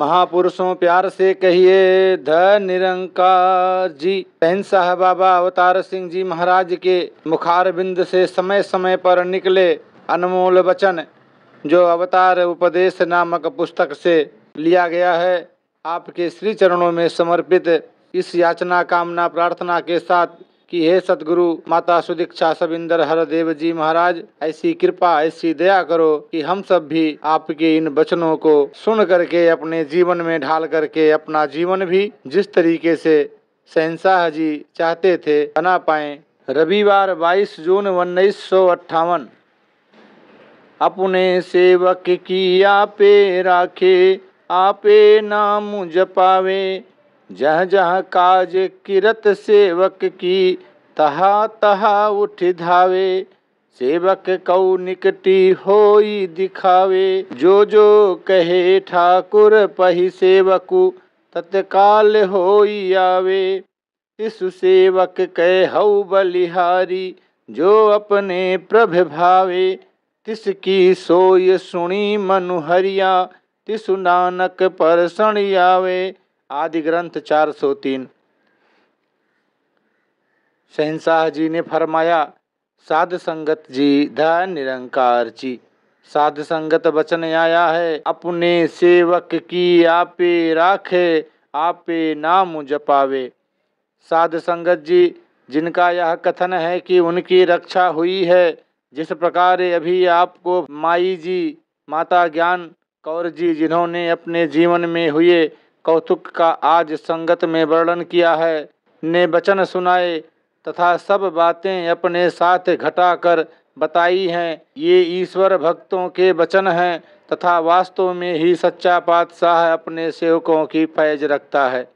महापुरुषों प्यार से कहिए धन निरंकार जी बहन साहब बाबा अवतार सिंह जी महाराज के मुखार बिंद से समय समय पर निकले अनमोल वचन जो अवतार उपदेश नामक पुस्तक से लिया गया है आपके श्री चरणों में समर्पित इस याचना कामना प्रार्थना के साथ कि हे सतगुरु माता सुदीक्षा सविंदर देव जी महाराज ऐसी कृपा ऐसी दया करो कि हम सब भी आपके इन वचनों को सुन करके अपने जीवन में ढाल करके अपना जीवन भी जिस तरीके से शहनशाह जी चाहते थे बना पाए रविवार 22 जून उन्नीस सौ अट्ठावन अपने सेवक की आपे राखे आपे नाम जपावे जह जह काज किरत सेवक की तहा तहा उठ धावे सेवक कौ निकटी होई दिखावे जो जो कहे ठाकुर पही सेवकु तत्काल होई आवे इस सेवक कह हऊ बलिहारी जो अपने प्रभ भावे तिसकी सोय सुणी मनुहरिया तिसु नानक परसण आवे आदि ग्रंथ 403 शहनशाह जी ने फरमाया साध संगत जी धन निरंकार जी साध संगत वचन आया है अपने सेवक की आपे राखे आपे नाम जपावे साध संगत जी जिनका यह कथन है कि उनकी रक्षा हुई है जिस प्रकार अभी आपको माई जी माता ज्ञान कौर जी जिन्होंने अपने जीवन में हुए कौतुक का आज संगत में वर्णन किया है ने वचन सुनाए तथा सब बातें अपने साथ घटाकर बताई हैं ये ईश्वर भक्तों के वचन हैं तथा वास्तव में ही सच्चा पातशाह अपने सेवकों की फैज रखता है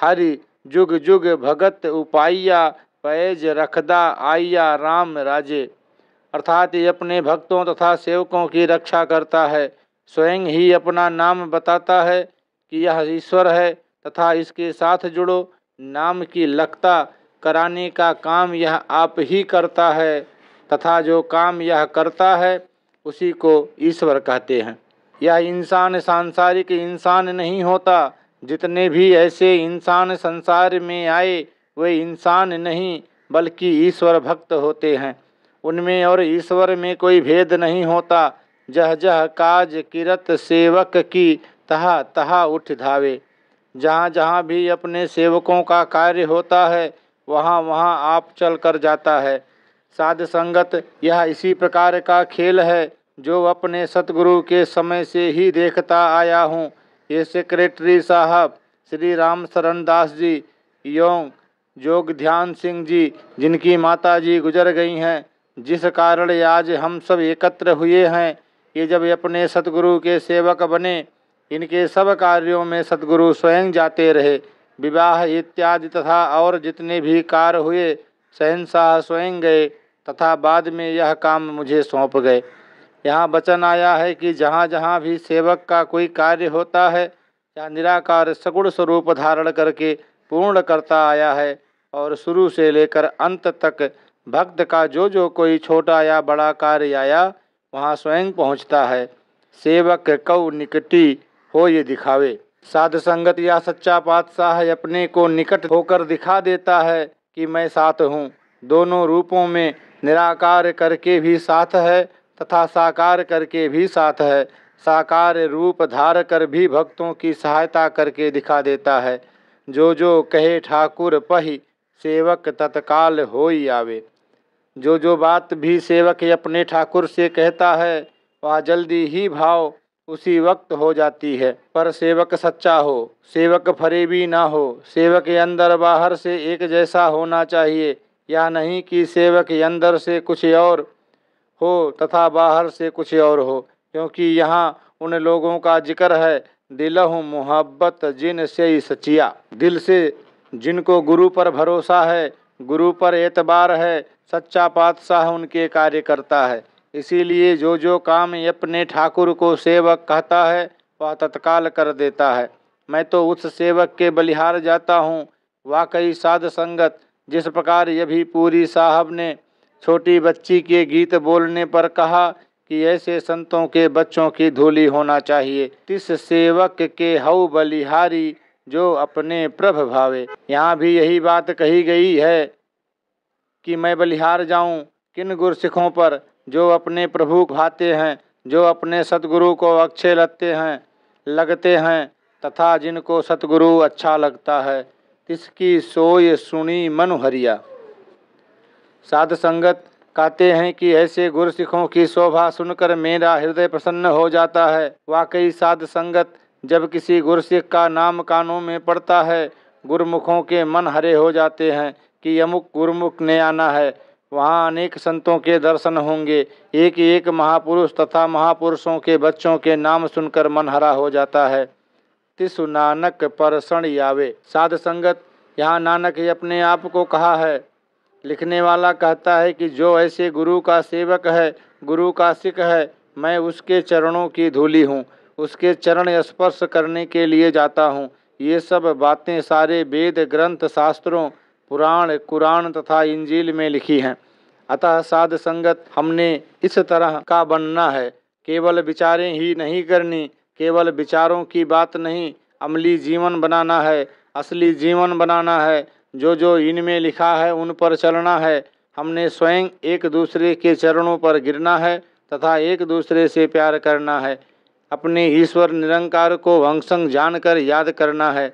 हरि जुग जुग भगत उपाइया पैज रखदा आइया राम राजे अर्थात ये अपने भक्तों तथा सेवकों की रक्षा करता है स्वयं ही अपना नाम बताता है कि यह ईश्वर है तथा इसके साथ जुड़ो नाम की लगता कराने का काम यह आप ही करता है तथा जो काम यह करता है उसी को ईश्वर कहते हैं यह इंसान सांसारिक इंसान नहीं होता जितने भी ऐसे इंसान संसार में आए वे इंसान नहीं बल्कि ईश्वर भक्त होते हैं उनमें और ईश्वर में कोई भेद नहीं होता जह जह काज किरत सेवक की तहा तहा उठ धावे जहाँ जहाँ भी अपने सेवकों का कार्य होता है वहाँ वहाँ आप चल कर जाता है साध संगत यह इसी प्रकार का खेल है जो अपने सतगुरु के समय से ही देखता आया हूँ ये सेक्रेटरी साहब श्री राम शरण दास जी यों जोग ध्यान सिंह जी जिनकी माता जी गुजर गई हैं जिस कारण आज हम सब एकत्र हुए हैं ये जब अपने सतगुरु के सेवक बने इनके सब कार्यों में सतगुरु स्वयं जाते रहे विवाह इत्यादि तथा और जितने भी कार्य हुए शहनशाह स्वयं गए तथा बाद में यह काम मुझे सौंप गए यहाँ वचन आया है कि जहाँ जहाँ भी सेवक का कोई कार्य होता है या निराकार सगुण स्वरूप धारण करके पूर्ण करता आया है और शुरू से लेकर अंत तक भक्त का जो जो कोई छोटा या बड़ा कार्य आया वहाँ स्वयं पहुँचता है सेवक कौ निकटी हो ये दिखावे साधु संगत या सच्चा पातशाह अपने को निकट होकर दिखा देता है कि मैं साथ हूँ दोनों रूपों में निराकार करके भी साथ है तथा साकार करके भी साथ है साकार रूप धार कर भी भक्तों की सहायता करके दिखा देता है जो जो कहे ठाकुर पही सेवक तत्काल हो ही आवे जो जो बात भी सेवक अपने ठाकुर से कहता है वह जल्दी ही भाव उसी वक्त हो जाती है पर सेवक सच्चा हो सेवक फरेबी ना हो सेवक अंदर बाहर से एक जैसा होना चाहिए या नहीं कि सेवक अंदर से कुछ और हो तथा बाहर से कुछ और हो क्योंकि यहाँ उन लोगों का जिक्र है हूँ मोहब्बत जिन से सचिया दिल से जिनको गुरु पर भरोसा है गुरु पर एतबार है सच्चा पातशाह उनके कार्य करता है इसीलिए जो जो काम अपने ठाकुर को सेवक कहता है वह तत्काल कर देता है मैं तो उस सेवक के बलिहार जाता हूँ वाकई साध संगत जिस प्रकार यभी पूरी साहब ने छोटी बच्ची के गीत बोलने पर कहा कि ऐसे संतों के बच्चों की धूली होना चाहिए तिस सेवक के हऊ बलिहारी जो अपने प्रभ भावे यहाँ भी यही बात कही गई है कि मैं बलिहार जाऊँ किन गुरसिखों पर जो अपने प्रभु भाते हैं जो अपने सतगुरु को अच्छे लगते हैं लगते हैं तथा जिनको सतगुरु अच्छा लगता है इसकी सोय सुनी हरिया साध संगत कहते हैं कि ऐसे गुरु सिखों की शोभा सुनकर मेरा हृदय प्रसन्न हो जाता है वाकई साध संगत जब किसी गुरु सिख का नाम कानों में पड़ता है गुरुमुखों के मन हरे हो जाते हैं कि यमुक गुरुमुख ने आना है वहाँ अनेक संतों के दर्शन होंगे एक एक महापुरुष तथा महापुरुषों के बच्चों के नाम सुनकर मन हरा हो जाता है तिसु नानक परसण यावे साध संगत यहाँ नानक ही अपने आप को कहा है लिखने वाला कहता है कि जो ऐसे गुरु का सेवक है गुरु का सिख है मैं उसके चरणों की धूली हूँ उसके चरण स्पर्श करने के लिए जाता हूँ ये सब बातें सारे वेद ग्रंथ शास्त्रों पुराण कुरान तथा इंजील में लिखी हैं अतः साध संगत हमने इस तरह का बनना है केवल विचारें ही नहीं करनी केवल विचारों की बात नहीं अमली जीवन बनाना है असली जीवन बनाना है जो जो इनमें लिखा है उन पर चलना है हमने स्वयं एक दूसरे के चरणों पर गिरना है तथा एक दूसरे से प्यार करना है अपने ईश्वर निरंकार को वंशंग जानकर याद करना है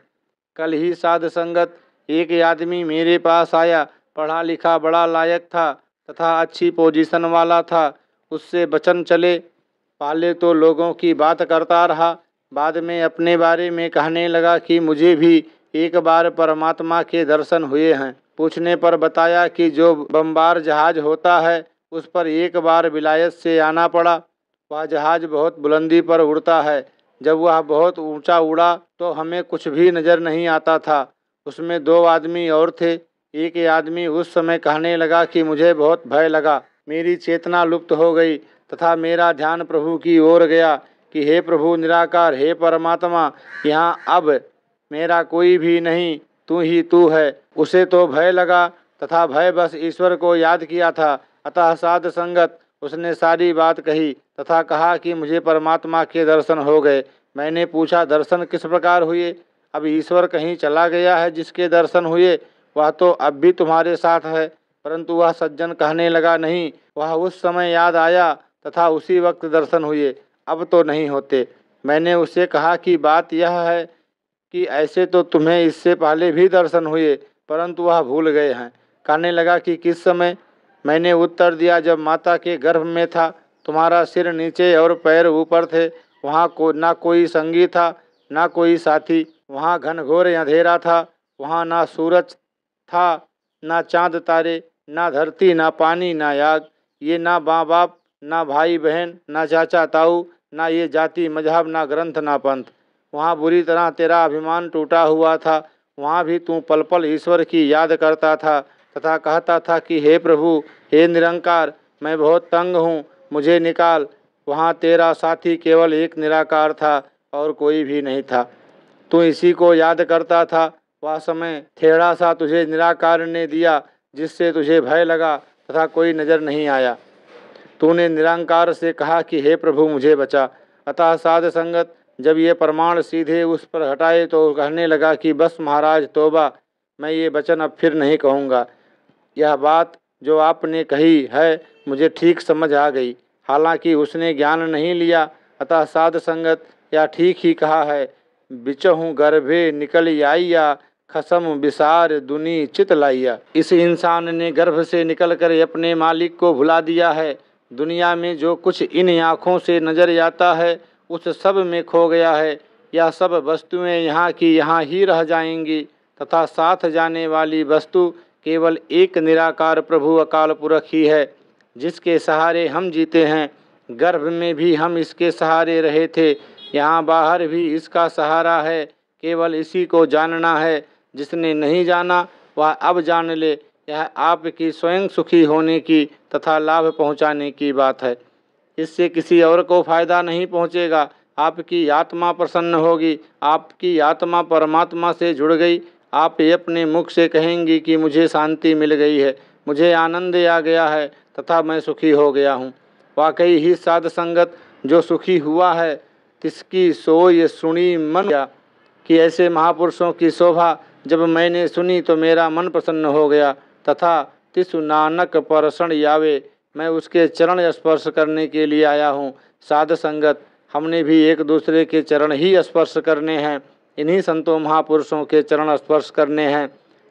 कल ही साध संगत एक आदमी मेरे पास आया पढ़ा लिखा बड़ा लायक था तथा अच्छी पोजीशन वाला था उससे बचन चले पहले तो लोगों की बात करता रहा बाद में अपने बारे में कहने लगा कि मुझे भी एक बार परमात्मा के दर्शन हुए हैं पूछने पर बताया कि जो बम्बार जहाज होता है उस पर एक बार विलायत से आना पड़ा वह जहाज़ बहुत बुलंदी पर उड़ता है जब वह बहुत ऊंचा उड़ा तो हमें कुछ भी नज़र नहीं आता था उसमें दो आदमी और थे एक आदमी उस समय कहने लगा कि मुझे बहुत भय लगा मेरी चेतना लुप्त हो गई तथा मेरा ध्यान प्रभु की ओर गया कि हे प्रभु निराकार हे परमात्मा यहाँ अब मेरा कोई भी नहीं तू ही तू है उसे तो भय लगा तथा भय बस ईश्वर को याद किया था अतः साध संगत उसने सारी बात कही तथा कहा कि मुझे परमात्मा के दर्शन हो गए मैंने पूछा दर्शन किस प्रकार हुए अब ईश्वर कहीं चला गया है जिसके दर्शन हुए वह तो अब भी तुम्हारे साथ है परंतु वह सज्जन कहने लगा नहीं वह उस समय याद आया तथा उसी वक्त दर्शन हुए अब तो नहीं होते मैंने उससे कहा कि बात यह है कि ऐसे तो तुम्हें इससे पहले भी दर्शन हुए परंतु वह भूल गए हैं कहने लगा कि किस समय मैंने उत्तर दिया जब माता के गर्भ में था तुम्हारा सिर नीचे और पैर ऊपर थे वहाँ को ना कोई संगी था ना कोई साथी वहाँ घनघोर अंधेरा था वहाँ ना सूरज था ना चांद तारे ना धरती ना पानी ना याग ये ना माँ बाप ना भाई बहन ना चाचा ताऊ ना ये जाति मजहब ना ग्रंथ ना पंथ वहाँ बुरी तरह तेरा अभिमान टूटा हुआ था वहाँ भी तू पल पल ईश्वर की याद करता था तथा कहता था कि हे प्रभु हे निरंकार मैं बहुत तंग हूँ मुझे निकाल वहाँ तेरा साथी केवल एक निराकार था और कोई भी नहीं था तू इसी को याद करता था वह समय थेड़ा सा तुझे निराकार ने दिया जिससे तुझे भय लगा तथा कोई नजर नहीं आया तूने निरंकार से कहा कि हे प्रभु मुझे बचा अतः साध संगत जब ये प्रमाण सीधे उस पर हटाए तो कहने लगा कि बस महाराज तोबा मैं ये वचन अब फिर नहीं कहूँगा यह बात जो आपने कही है मुझे ठीक समझ आ गई हालांकि उसने ज्ञान नहीं लिया अतः साध संगत या ठीक ही कहा है बिचहू गर्भे निकल आइया खसम विसार दुनी चित लाइया इस इंसान ने गर्भ से निकलकर अपने मालिक को भुला दिया है दुनिया में जो कुछ इन आँखों से नजर आता है उस सब में खो गया है यह सब वस्तुएं यहाँ की यहाँ ही रह जाएंगी तथा साथ जाने वाली वस्तु केवल एक निराकार प्रभु अकाल पुरख ही है जिसके सहारे हम जीते हैं गर्भ में भी हम इसके सहारे रहे थे यहाँ बाहर भी इसका सहारा है केवल इसी को जानना है जिसने नहीं जाना वह अब जान ले यह आपकी स्वयं सुखी होने की तथा लाभ पहुँचाने की बात है इससे किसी और को फायदा नहीं पहुँचेगा आपकी आत्मा प्रसन्न होगी आपकी आत्मा परमात्मा से जुड़ गई आप ये अपने मुख से कहेंगी कि मुझे शांति मिल गई है मुझे आनंद आ गया है तथा मैं सुखी हो गया हूँ वाकई ही साध संगत जो सुखी हुआ है किसकी सो ये सुनी मन गया कि ऐसे महापुरुषों की शोभा जब मैंने सुनी तो मेरा मन प्रसन्न हो गया तथा तिस नानक परसण यावे मैं उसके चरण स्पर्श करने के लिए आया हूँ साध संगत हमने भी एक दूसरे के चरण ही स्पर्श करने हैं इन्हीं संतों महापुरुषों के चरण स्पर्श करने हैं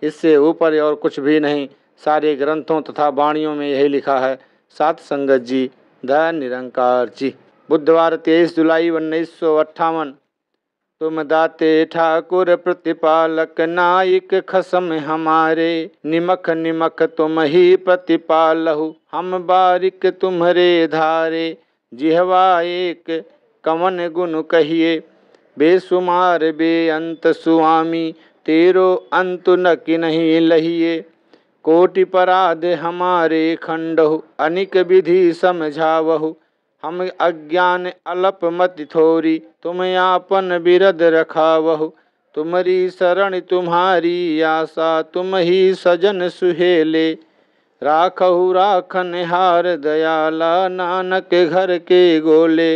इससे ऊपर और कुछ भी नहीं सारे ग्रंथों तथा वाणियों में यही लिखा है सात संगत जी धन निरंकार जी बुधवार तेईस जुलाई उन्नीस सौ अट्ठावन तुम दाते ठाकुर प्रतिपालक नायक खसम हमारे निमख निमख तुम ही प्रतिपालहु हम बारिक तुम्हारे धारे जिहवा एक कवन गुन कहिए बेसुमार बे अंत सुआमी तेरो अंत न कि नहीं लहिए कोटि पराध हमारे खंडहु अनिक विधि समझावहु हम अज्ञान अलप मत थोरी तुम आपन बिरद रखा बहु तुम्हारी शरण तुम्हारी आशा तुम ही सजन सुहेले राखहु राखन हार दयाला नानक घर के गोले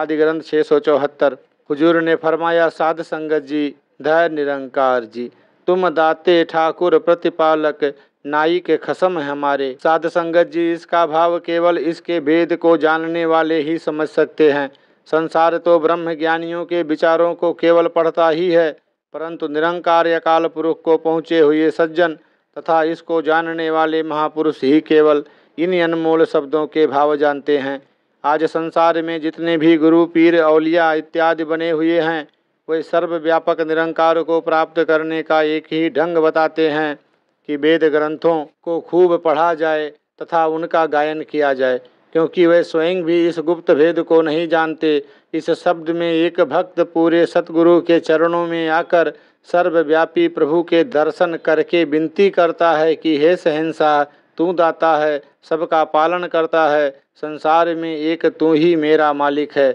आदि ग्रंथ छः सौ चौहत्तर हुजूर ने फरमाया साध संगत जी धैर्य निरंकार जी तुम दाते ठाकुर प्रतिपालक नाई के खसम है हमारे साध संगत जी इसका भाव केवल इसके भेद को जानने वाले ही समझ सकते हैं संसार तो ब्रह्म ज्ञानियों के विचारों को केवल पढ़ता ही है परंतु निरंकार अकाल पुरुष को पहुँचे हुए सज्जन तथा इसको जानने वाले महापुरुष ही केवल इन अनमोल शब्दों के भाव जानते हैं आज संसार में जितने भी गुरु पीर अलिया इत्यादि बने हुए हैं वे सर्वव्यापक निरंकार को प्राप्त करने का एक ही ढंग बताते हैं कि वेद ग्रंथों को खूब पढ़ा जाए तथा उनका गायन किया जाए क्योंकि वे स्वयं भी इस गुप्त भेद को नहीं जानते इस शब्द में एक भक्त पूरे सतगुरु के चरणों में आकर सर्वव्यापी प्रभु के दर्शन करके विनती करता है कि हे सहनसा तू दाता है सबका पालन करता है संसार में एक तू ही मेरा मालिक है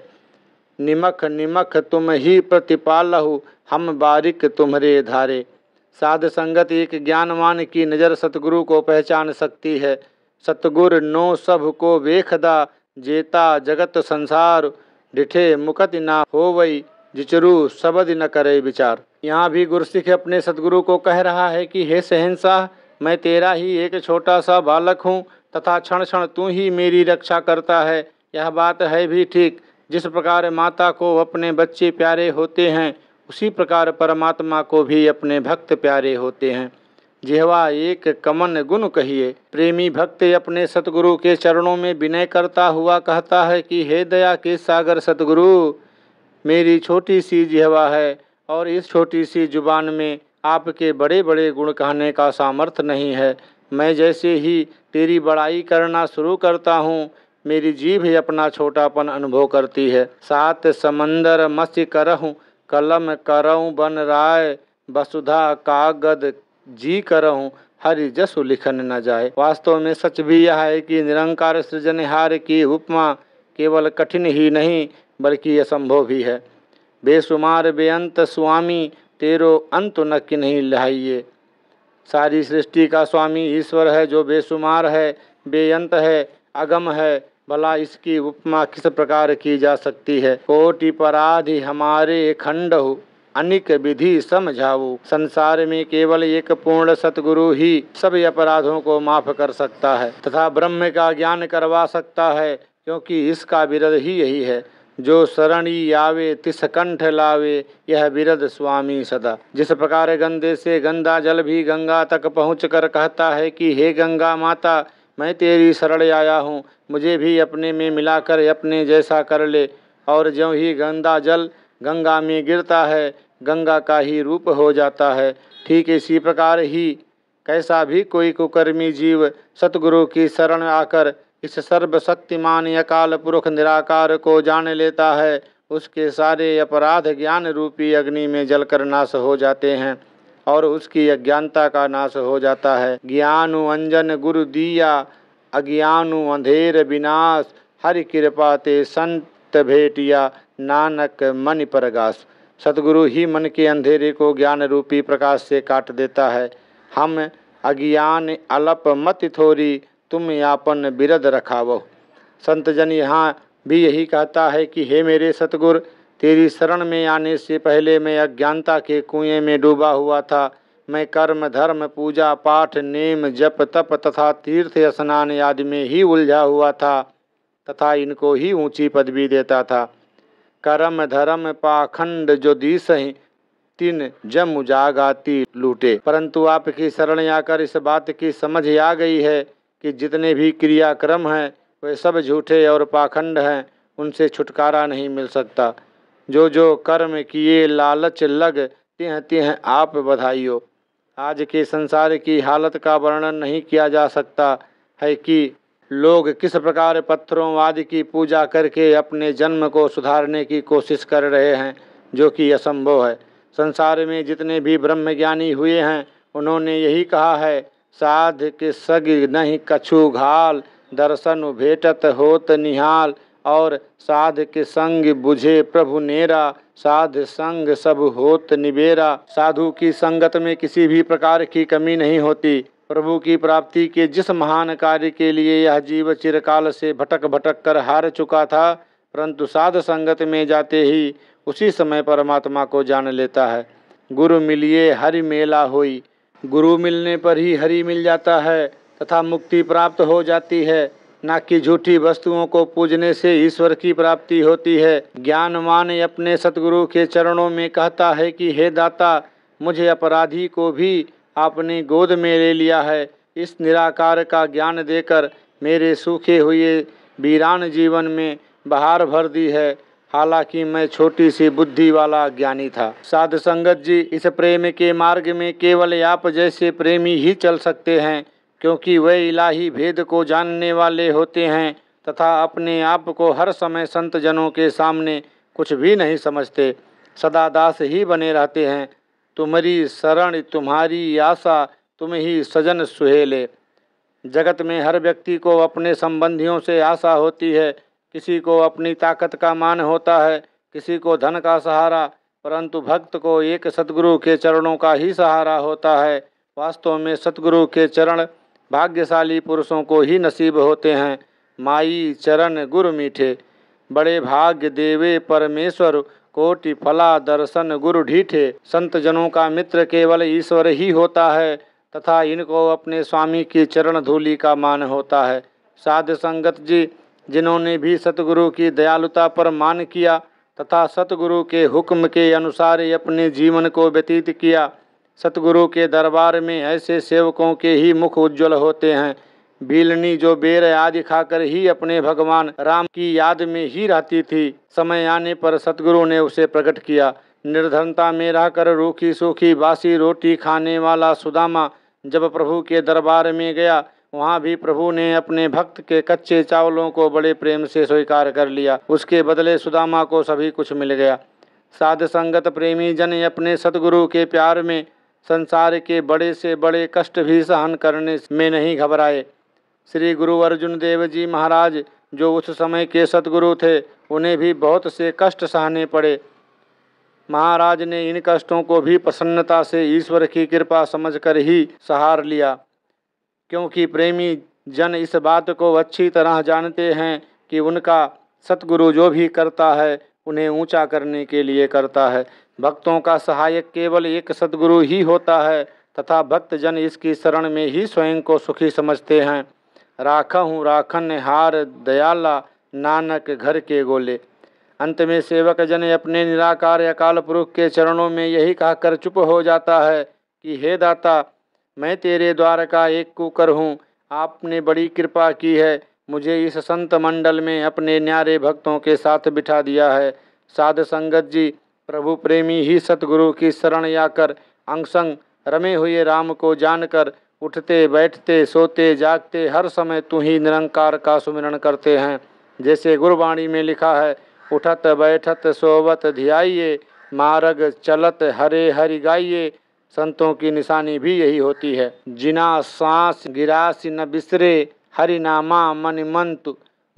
निमख निमख तुम ही प्रतिपाल हम बारिक तुम्हरे धारे साध संगत एक ज्ञानवान की नज़र सतगुरु को पहचान सकती है सतगुर नो सब को वेखदा जेता जगत संसार डिठे मुकत ना हो वही जिचरू सबद न करे विचार यहाँ भी गुरसिख अपने सतगुरु को कह रहा है कि हे सहनशाह मैं तेरा ही एक छोटा सा बालक हूँ तथा क्षण क्षण तू ही मेरी रक्षा करता है यह बात है भी ठीक जिस प्रकार माता को अपने बच्चे प्यारे होते हैं उसी प्रकार परमात्मा को भी अपने भक्त प्यारे होते हैं जिहवा एक कमन गुण कहिए प्रेमी भक्त अपने सतगुरु के चरणों में विनय करता हुआ कहता है कि हे दया के सागर सतगुरु मेरी छोटी सी जिहवा है और इस छोटी सी जुबान में आपके बड़े बड़े गुण कहने का सामर्थ्य नहीं है मैं जैसे ही तेरी बड़ाई करना शुरू करता हूँ मेरी जीभ ही अपना छोटापन अनुभव करती है सात समंदर मस्त करहूँ कलम करऊँ बन राय वसुधा कागद जी करहूँ हरि जसु लिखन न जाए वास्तव में सच भी यह है कि निरंकार सृजनहार की उपमा केवल कठिन ही नहीं बल्कि असंभव भी है बेसुमार बेअंत स्वामी तेरो अंत न नहीं लहाइए सारी सृष्टि का स्वामी ईश्वर है जो बेसुमार है बेअंत है अगम है भला इसकी उपमा किस प्रकार की जा सकती है कोटि पराधि हमारे खंड हो अनिक विधि समझाओ संसार में केवल एक पूर्ण सतगुरु ही सभी अपराधों को माफ कर सकता है तथा ब्रह्म का ज्ञान करवा सकता है क्योंकि इसका विरद ही यही है जो शरणी आवे तिस कंठ लावे यह विरद स्वामी सदा जिस प्रकार गंदे से गंदा जल भी गंगा तक पहुँच कर कहता है कि हे गंगा माता मैं तेरी शरण आया हूँ मुझे भी अपने में मिलाकर अपने जैसा कर ले और ज्यों ही गंदा जल गंगा में गिरता है गंगा का ही रूप हो जाता है ठीक इसी प्रकार ही कैसा भी कोई कुकर्मी जीव सतगुरु की शरण आकर इस सर्वशक्तिमान अकाल पुरुष निराकार को जान लेता है उसके सारे अपराध ज्ञान रूपी अग्नि में जलकर नाश हो जाते हैं और उसकी अज्ञानता का नाश हो जाता है ज्ञानु अंजन गुरु दिया अज्ञानु अंधेर विनाश हरि कृपा ते संत भेटिया नानक मन प्रगाश सतगुरु ही मन के अंधेरे को ज्ञान रूपी प्रकाश से काट देता है हम अज्ञान अलप मत थोरी तुम यापन बिरद रखावो संत जन यहाँ भी यही कहता है कि हे मेरे सतगुरु तेरी शरण में आने से पहले मैं अज्ञानता के कुएं में डूबा हुआ था मैं कर्म धर्म पूजा पाठ नेम जप तप तथा तीर्थ स्नान आदि में ही उलझा हुआ था तथा इनको ही ऊंची पदवी देता था कर्म धर्म पाखंड जो दीस तीन जम उजागाती लूटे परंतु आपकी शरण आकर इस बात की समझ आ गई है कि जितने भी क्रियाक्रम हैं वे सब झूठे और पाखंड हैं उनसे छुटकारा नहीं मिल सकता जो जो कर्म किए लालच लग तेह तेह आप बधाइयो आज के संसार की हालत का वर्णन नहीं किया जा सकता है कि लोग किस प्रकार पत्थरों आदि की पूजा करके अपने जन्म को सुधारने की कोशिश कर रहे हैं जो कि असंभव है संसार में जितने भी ब्रह्मज्ञानी हुए हैं उन्होंने यही कहा है साध के सग नहीं कछु घाल दर्शन भेटत होत निहाल और साध के संग बुझे प्रभु नेरा साध संग सब होत निबेरा साधु की संगत में किसी भी प्रकार की कमी नहीं होती प्रभु की प्राप्ति के जिस महान कार्य के लिए यह जीव चिरकाल से भटक भटक कर हार चुका था परंतु साध संगत में जाते ही उसी समय परमात्मा को जान लेता है गुरु मिलिए हरि मेला होई गुरु मिलने पर ही हरि मिल जाता है तथा मुक्ति प्राप्त हो जाती है न कि झूठी वस्तुओं को पूजने से ईश्वर की प्राप्ति होती है ज्ञानवान अपने सतगुरु के चरणों में कहता है कि हे दाता मुझे अपराधी को भी आपने गोद में ले लिया है इस निराकार का ज्ञान देकर मेरे सूखे हुए वीरान जीवन में बहार भर दी है हालांकि मैं छोटी सी बुद्धि वाला ज्ञानी था साधु संगत जी इस प्रेम के मार्ग में केवल आप जैसे प्रेमी ही चल सकते हैं क्योंकि वे इलाही भेद को जानने वाले होते हैं तथा अपने आप को हर समय संत जनों के सामने कुछ भी नहीं समझते सदा दास ही बने रहते हैं तुम्हारी शरण तुम्हारी आशा तुम ही सजन सुहेले जगत में हर व्यक्ति को अपने संबंधियों से आशा होती है किसी को अपनी ताकत का मान होता है किसी को धन का सहारा परंतु भक्त को एक सतगुरु के चरणों का ही सहारा होता है वास्तव में सतगुरु के चरण भाग्यशाली पुरुषों को ही नसीब होते हैं माई चरण गुर मीठे बड़े भाग्य देवे परमेश्वर कोटि फला दर्शन गुरु ढीठे संत जनों का मित्र केवल ईश्वर ही होता है तथा इनको अपने स्वामी की चरण धूली का मान होता है साध संगत जी जिन्होंने भी सतगुरु की दयालुता पर मान किया तथा सतगुरु के हुक्म के अनुसार अपने जीवन को व्यतीत किया सतगुरु के दरबार में ऐसे सेवकों के ही मुख उज्जवल होते हैं बीलनी जो बेर आदि खाकर ही अपने भगवान राम की याद में ही रहती थी समय आने पर सतगुरु ने उसे प्रकट किया निर्धनता में रहकर रूखी सूखी बासी रोटी खाने वाला सुदामा जब प्रभु के दरबार में गया वहाँ भी प्रभु ने अपने भक्त के कच्चे चावलों को बड़े प्रेम से स्वीकार कर लिया उसके बदले सुदामा को सभी कुछ मिल गया साध संगत प्रेमी जन अपने सतगुरु के प्यार में संसार के बड़े से बड़े कष्ट भी सहन करने में नहीं घबराए श्री गुरु अर्जुन देव जी महाराज जो उस समय के सतगुरु थे उन्हें भी बहुत से कष्ट सहने पड़े महाराज ने इन कष्टों को भी प्रसन्नता से ईश्वर की कृपा समझकर ही सहार लिया क्योंकि प्रेमी जन इस बात को अच्छी तरह जानते हैं कि उनका सतगुरु जो भी करता है उन्हें ऊंचा करने के लिए करता है भक्तों का सहायक केवल एक सदगुरु ही होता है तथा भक्तजन इसकी शरण में ही स्वयं को सुखी समझते हैं राख हूँ राखन हार दयाला नानक घर के गोले अंत में सेवक जन अपने निराकार अकाल पुरुष के चरणों में यही कहकर चुप हो जाता है कि हे दाता मैं तेरे द्वार का एक कुकर हूँ आपने बड़ी कृपा की है मुझे इस संत मंडल में अपने न्यारे भक्तों के साथ बिठा दिया है साध संगत जी प्रभु प्रेमी ही सतगुरु की शरण या कर अंगसंग रमे हुए राम को जानकर उठते बैठते सोते जागते हर समय तू ही निरंकार का सुमिरण करते हैं जैसे गुरुवाणी में लिखा है उठत बैठत सोवत ध्याइये मारग चलत हरे हरि गाइये संतों की निशानी भी यही होती है जिना सांस गिरास न बिसरे हरिनामा मन मंत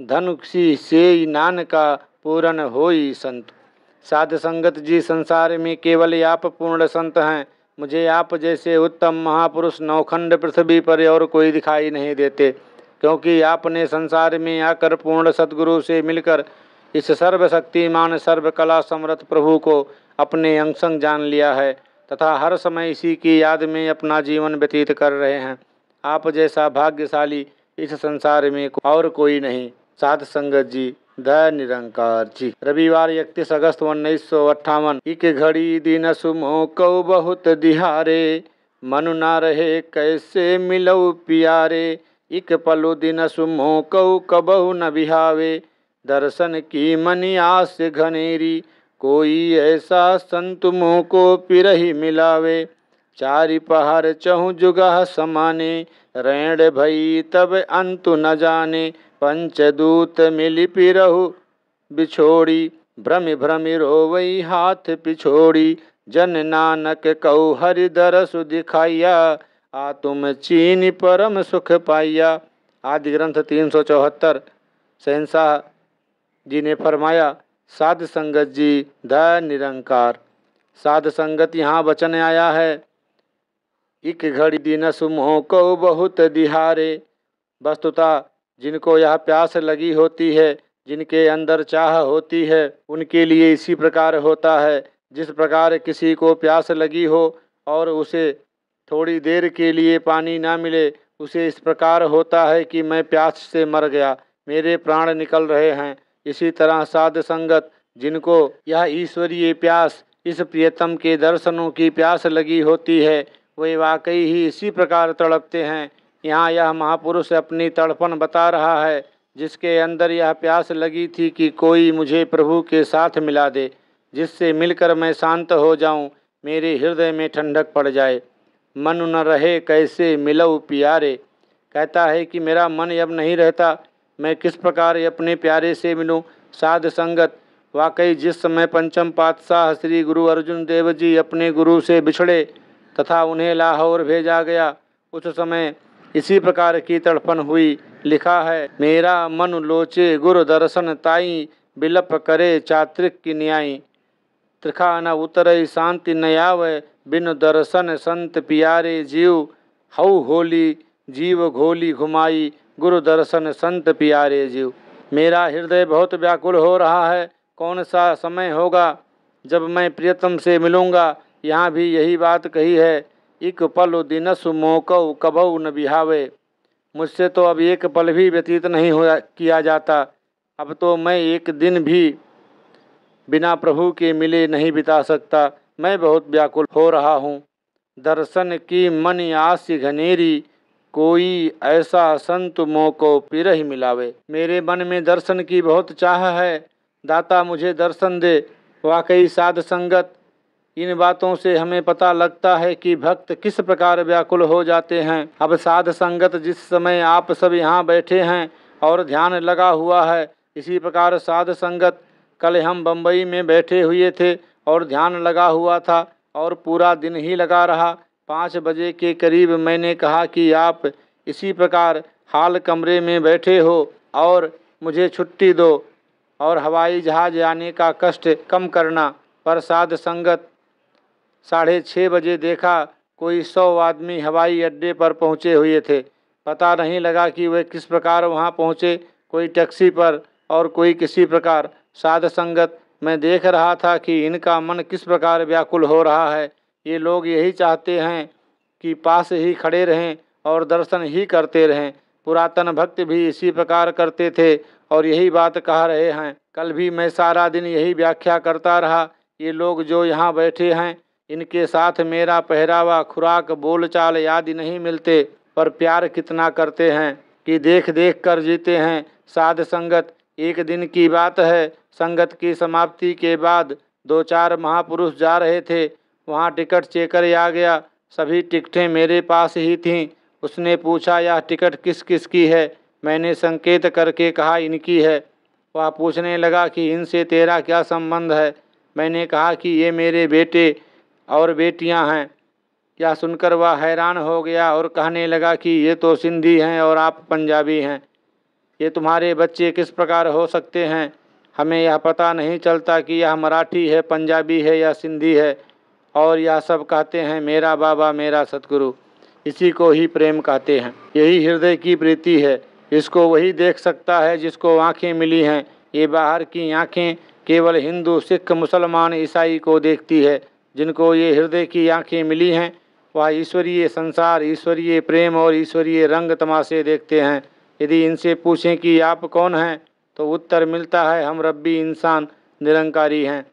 धनुषी से नान का पूरन होई संतु साध संगत जी संसार में केवल आप पूर्ण संत हैं मुझे आप जैसे उत्तम महापुरुष नौखंड पृथ्वी पर और कोई दिखाई नहीं देते क्योंकि आपने संसार में आकर पूर्ण सदगुरु से मिलकर इस सर्वशक्तिमान सर्वकला समृत प्रभु को अपने अंगसंग जान लिया है तथा हर समय इसी की याद में अपना जीवन व्यतीत कर रहे हैं आप जैसा भाग्यशाली इस संसार में और कोई नहीं साध संगत जी द निरंकार जी रविवार इकतीस अगस्त उन्नीस सौ अट्ठावन इक घड़ी दिन सुमो कौ बहुत दिहारे मनु ना रहे कैसे मिलऊ पियारे इक पलु दिन सुमो कौ कबहु न बिहावे दर्शन की मनी आस घनेरी कोई ऐसा संत मुँह को पिरही मिलावे चारि पहाड़ चहु जुगह समाने रेण भई तब अंतु न जाने पंचदूत मिली पिरहु बिछोड़ी भ्रम भ्रम रोवई हाथ पिछोड़ी जन नानक कौ हरि दरसु दिखाइया आ तुम चीन परम सुख पाइया आदि ग्रंथ तीन सौ चौहत्तर सहनशाह जी ने फरमाया साध संगत जी द निरंकार साध संगत यहाँ वचन आया है इक घड़ी दिन सुमोह को बहुत दिहारे वस्तुता जिनको यह प्यास लगी होती है जिनके अंदर चाह होती है उनके लिए इसी प्रकार होता है जिस प्रकार किसी को प्यास लगी हो और उसे थोड़ी देर के लिए पानी ना मिले उसे इस प्रकार होता है कि मैं प्यास से मर गया मेरे प्राण निकल रहे हैं इसी तरह साध संगत जिनको यह ईश्वरीय प्यास इस प्रियतम के दर्शनों की प्यास लगी होती है वे वाकई ही इसी प्रकार तड़पते हैं यहाँ यह महापुरुष अपनी तड़पन बता रहा है जिसके अंदर यह प्यास लगी थी कि कोई मुझे प्रभु के साथ मिला दे जिससे मिलकर मैं शांत हो जाऊं मेरे हृदय में ठंडक पड़ जाए मन न रहे कैसे मिलऊ प्यारे कहता है कि मेरा मन अब नहीं रहता मैं किस प्रकार अपने प्यारे से मिलूं साध संगत वाकई जिस समय पंचम पातशाह श्री गुरु अर्जुन देव जी अपने गुरु से बिछड़े तथा उन्हें लाहौर भेजा गया उस समय इसी प्रकार की तड़पन हुई लिखा है मेरा मन लोचे गुरु दर्शन ताई बिलप करे चात्रिक की न्याय त्रिखा न उतरई शांति नयाव बिन दर्शन संत प्यारे जीव हऊ होली जीव घोली घुमाई गुरु दर्शन संत प्यारे जीव मेरा हृदय बहुत व्याकुल हो रहा है कौन सा समय होगा जब मैं प्रियतम से मिलूँगा यहाँ भी यही बात कही है एक पल दिन सुमोकव कबऊ न बिहावे मुझसे तो अब एक पल भी व्यतीत नहीं हो किया जाता अब तो मैं एक दिन भी बिना प्रभु के मिले नहीं बिता सकता मैं बहुत व्याकुल हो रहा हूँ दर्शन की मन आस घनेरी कोई ऐसा संत मोको पिर ही मिलावे मेरे मन में दर्शन की बहुत चाह है दाता मुझे दर्शन दे वाकई साध संगत इन बातों से हमें पता लगता है कि भक्त किस प्रकार व्याकुल हो जाते हैं अब साध संगत जिस समय आप सब यहाँ बैठे हैं और ध्यान लगा हुआ है इसी प्रकार साध संगत कल हम बम्बई में बैठे हुए थे और ध्यान लगा हुआ था और पूरा दिन ही लगा रहा पाँच बजे के करीब मैंने कहा कि आप इसी प्रकार हाल कमरे में बैठे हो और मुझे छुट्टी दो और हवाई जहाज आने का कष्ट कम करना पर साध संगत साढ़े छः बजे देखा कोई सौ आदमी हवाई अड्डे पर पहुंचे हुए थे पता नहीं लगा कि वे किस प्रकार वहां पहुंचे कोई टैक्सी पर और कोई किसी प्रकार साध संगत मैं देख रहा था कि इनका मन किस प्रकार व्याकुल हो रहा है ये लोग यही चाहते हैं कि पास ही खड़े रहें और दर्शन ही करते रहें पुरातन भक्त भी इसी प्रकार करते थे और यही बात कह रहे हैं कल भी मैं सारा दिन यही व्याख्या करता रहा ये लोग जो यहाँ बैठे हैं इनके साथ मेरा पहरावा खुराक बोलचाल आदि नहीं मिलते पर प्यार कितना करते हैं कि देख देख कर जीते हैं साध संगत एक दिन की बात है संगत की समाप्ति के बाद दो चार महापुरुष जा रहे थे वहाँ टिकट चेकर आ गया सभी टिकटें मेरे पास ही थीं उसने पूछा यह टिकट किस किस की है मैंने संकेत करके कहा इनकी है वह पूछने लगा कि इनसे तेरा क्या संबंध है मैंने कहा कि ये मेरे बेटे और बेटियां हैं यह सुनकर वह हैरान हो गया और कहने लगा कि ये तो सिंधी हैं और आप पंजाबी हैं ये तुम्हारे बच्चे किस प्रकार हो सकते हैं हमें यह पता नहीं चलता कि यह मराठी है पंजाबी है या सिंधी है और यह सब कहते हैं मेरा बाबा मेरा सतगुरु इसी को ही प्रेम कहते हैं यही हृदय की प्रीति है इसको वही देख सकता है जिसको आँखें मिली हैं ये बाहर की आँखें केवल हिंदू सिख मुसलमान ईसाई को देखती है जिनको ये हृदय की आंखें मिली हैं वह ईश्वरीय संसार ईश्वरीय प्रेम और ईश्वरीय रंग तमाशे देखते हैं यदि इनसे पूछें कि आप कौन हैं तो उत्तर मिलता है हम रब्बी इंसान निरंकारी हैं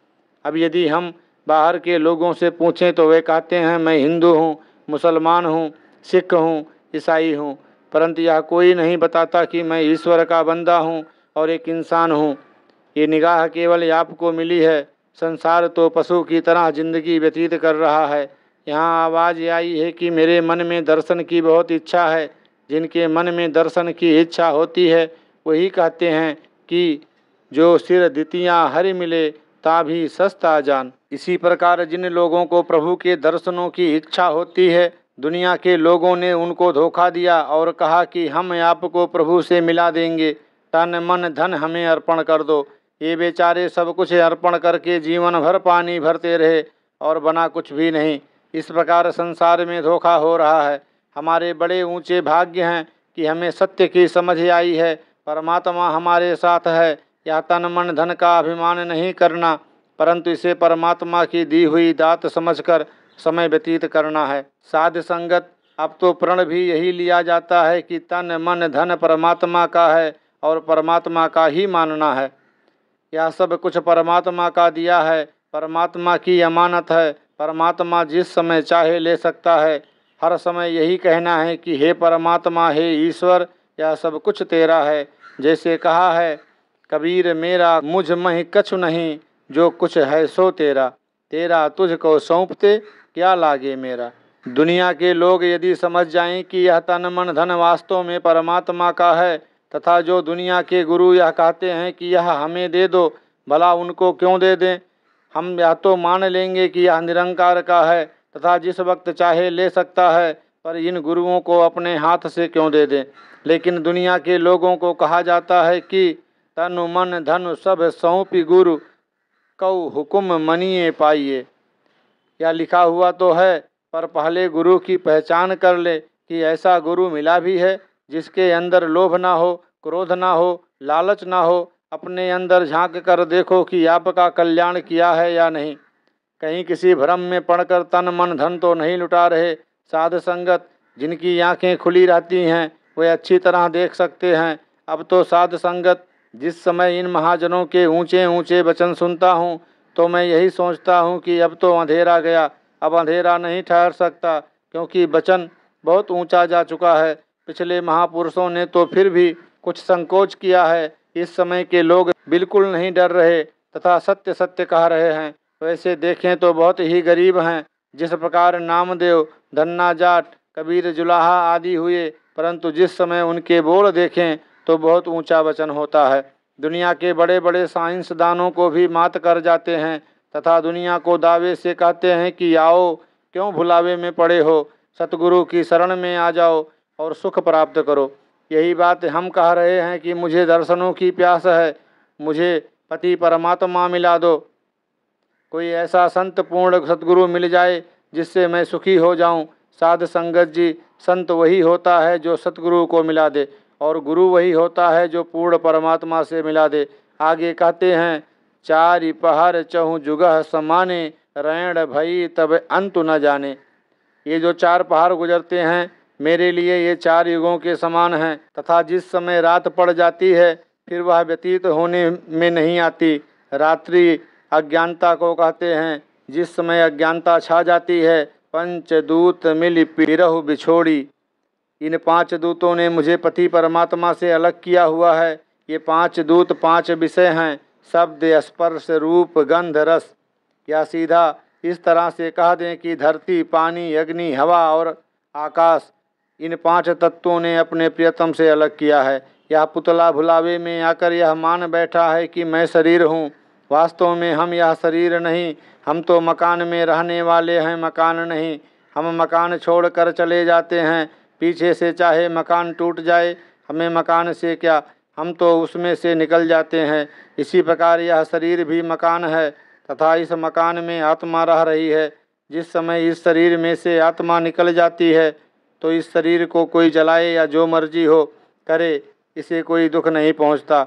अब यदि हम बाहर के लोगों से पूछें तो वे कहते हैं मैं हिंदू हूँ मुसलमान हूँ सिख हूँ ईसाई हूँ परंतु यह कोई नहीं बताता कि मैं ईश्वर का बंदा हूँ और एक इंसान हूँ ये निगाह केवल आपको मिली है संसार तो पशु की तरह जिंदगी व्यतीत कर रहा है यहाँ आवाज़ आई है कि मेरे मन में दर्शन की बहुत इच्छा है जिनके मन में दर्शन की इच्छा होती है वही कहते हैं कि जो सिर द्वितियाँ हरि मिले ताभी सस्ता जान इसी प्रकार जिन लोगों को प्रभु के दर्शनों की इच्छा होती है दुनिया के लोगों ने उनको धोखा दिया और कहा कि हम आपको प्रभु से मिला देंगे तन मन धन हमें अर्पण कर दो ये बेचारे सब कुछ अर्पण करके जीवन भर पानी भरते रहे और बना कुछ भी नहीं इस प्रकार संसार में धोखा हो रहा है हमारे बड़े ऊंचे भाग्य हैं कि हमें सत्य की समझ आई है परमात्मा हमारे साथ है या तन मन धन का अभिमान नहीं करना परंतु इसे परमात्मा की दी हुई दात समझकर समय व्यतीत करना है साध संगत अब तो प्रण भी यही लिया जाता है कि तन मन धन परमात्मा का है और परमात्मा का ही मानना है यह सब कुछ परमात्मा का दिया है परमात्मा की अमानत है परमात्मा जिस समय चाहे ले सकता है हर समय यही कहना है कि हे परमात्मा हे ईश्वर यह सब कुछ तेरा है जैसे कहा है कबीर मेरा मुझ मह कछ नहीं जो कुछ है सो तेरा तेरा तुझको सौंपते क्या लागे मेरा दुनिया के लोग यदि समझ जाएं कि यह तन मन धन वास्तव में परमात्मा का है तथा जो दुनिया के गुरु यह कहते हैं कि यह हमें दे दो भला उनको क्यों दे दें हम या तो मान लेंगे कि यह निरंकार का है तथा जिस वक्त चाहे ले सकता है पर इन गुरुओं को अपने हाथ से क्यों दे दें लेकिन दुनिया के लोगों को कहा जाता है कि तन मन धन सब सौंपी गुरु कौ हुकुम मनिए पाइए या लिखा हुआ तो है पर पहले गुरु की पहचान कर ले कि ऐसा गुरु मिला भी है जिसके अंदर लोभ ना हो क्रोध ना हो लालच ना हो अपने अंदर झांक कर देखो कि आपका कल्याण किया है या नहीं कहीं किसी भ्रम में पड़कर तन मन धन तो नहीं लुटा रहे साध संगत जिनकी आँखें खुली रहती हैं वे अच्छी तरह देख सकते हैं अब तो साध संगत जिस समय इन महाजनों के ऊंचे ऊंचे वचन सुनता हूँ तो मैं यही सोचता हूँ कि अब तो अंधेरा गया अब अंधेरा नहीं ठहर सकता क्योंकि वचन बहुत ऊंचा जा चुका है पिछले महापुरुषों ने तो फिर भी कुछ संकोच किया है इस समय के लोग बिल्कुल नहीं डर रहे तथा सत्य सत्य कह रहे हैं वैसे देखें तो बहुत ही गरीब हैं जिस प्रकार नामदेव धन्ना जाट कबीर जुलाहा आदि हुए परंतु जिस समय उनके बोल देखें तो बहुत ऊंचा वचन होता है दुनिया के बड़े बड़े साइंसदानों को भी मात कर जाते हैं तथा दुनिया को दावे से कहते हैं कि आओ क्यों भुलावे में पड़े हो सतगुरु की शरण में आ जाओ और सुख प्राप्त करो यही बात हम कह रहे हैं कि मुझे दर्शनों की प्यास है मुझे पति परमात्मा मिला दो कोई ऐसा संत पूर्ण सदगुरु मिल जाए जिससे मैं सुखी हो जाऊं साध संगत जी संत वही होता है जो सतगुरु को मिला दे और गुरु वही होता है जो पूर्ण परमात्मा से मिला दे आगे कहते हैं चार पहाड़ चहु जुगह समाने रैण भई तब अंत न जाने ये जो चार पहाड़ गुजरते हैं मेरे लिए ये चार युगों के समान हैं तथा जिस समय रात पड़ जाती है फिर वह व्यतीत होने में नहीं आती रात्रि अज्ञानता को कहते हैं जिस समय अज्ञानता छा जाती है पंचदूत मिल पिरह बिछोड़ी इन पांच दूतों ने मुझे पति परमात्मा से अलग किया हुआ है ये पांच दूत पांच विषय हैं शब्द स्पर्श रूप गंध रस या सीधा इस तरह से कह दें कि धरती पानी अग्नि हवा और आकाश इन पांच तत्वों ने अपने प्रियतम से अलग किया है यह पुतला भुलावे में आकर यह मान बैठा है कि मैं शरीर हूँ वास्तव में हम यह शरीर नहीं हम तो मकान में रहने वाले हैं मकान नहीं हम मकान छोड़कर चले जाते हैं पीछे से चाहे मकान टूट जाए हमें मकान से क्या हम तो उसमें से निकल जाते हैं इसी प्रकार यह शरीर भी मकान है तथा इस मकान में आत्मा रह रही है जिस समय इस शरीर में से आत्मा निकल जाती है तो इस शरीर को कोई जलाए या जो मर्जी हो करे इसे कोई दुख नहीं पहुंचता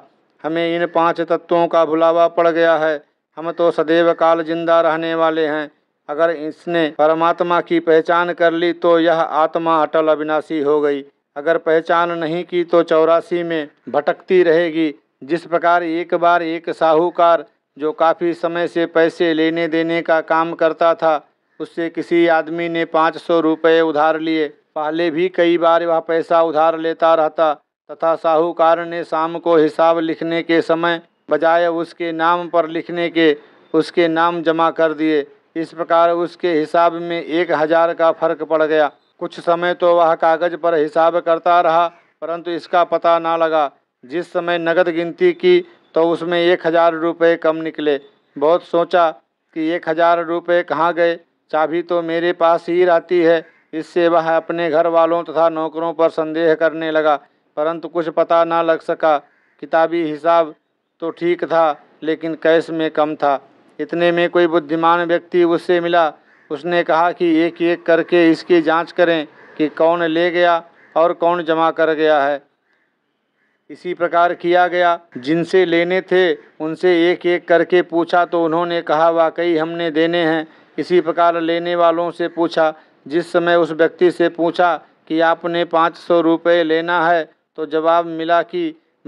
हमें इन पांच तत्वों का भुलावा पड़ गया है हम तो सदैव काल जिंदा रहने वाले हैं अगर इसने परमात्मा की पहचान कर ली तो यह आत्मा अटल अविनाशी हो गई अगर पहचान नहीं की तो चौरासी में भटकती रहेगी जिस प्रकार एक बार एक साहूकार जो काफ़ी समय से पैसे लेने देने का काम करता था उससे किसी आदमी ने पाँच सौ रुपये उधार लिए पहले भी कई बार वह पैसा उधार लेता रहता तथा साहूकार ने शाम को हिसाब लिखने के समय बजाय उसके नाम पर लिखने के उसके नाम जमा कर दिए इस प्रकार उसके हिसाब में एक हज़ार का फर्क पड़ गया कुछ समय तो वह कागज़ पर हिसाब करता रहा परंतु इसका पता ना लगा जिस समय नगद गिनती की तो उसमें एक हज़ार रुपये कम निकले बहुत सोचा कि एक हज़ार रुपये कहाँ गए चाबी तो मेरे पास ही रहती है इससे वह अपने घर वालों तथा नौकरों पर संदेह करने लगा परंतु कुछ पता ना लग सका किताबी हिसाब तो ठीक था लेकिन कैश में कम था इतने में कोई बुद्धिमान व्यक्ति उससे मिला उसने कहा कि एक एक करके इसकी जांच करें कि कौन ले गया और कौन जमा कर गया है इसी प्रकार किया गया जिनसे लेने थे उनसे एक एक करके पूछा तो उन्होंने कहा वाकई हमने देने हैं इसी प्रकार लेने वालों से पूछा जिस समय उस व्यक्ति से पूछा कि आपने पाँच सौ रुपये लेना है तो जवाब मिला कि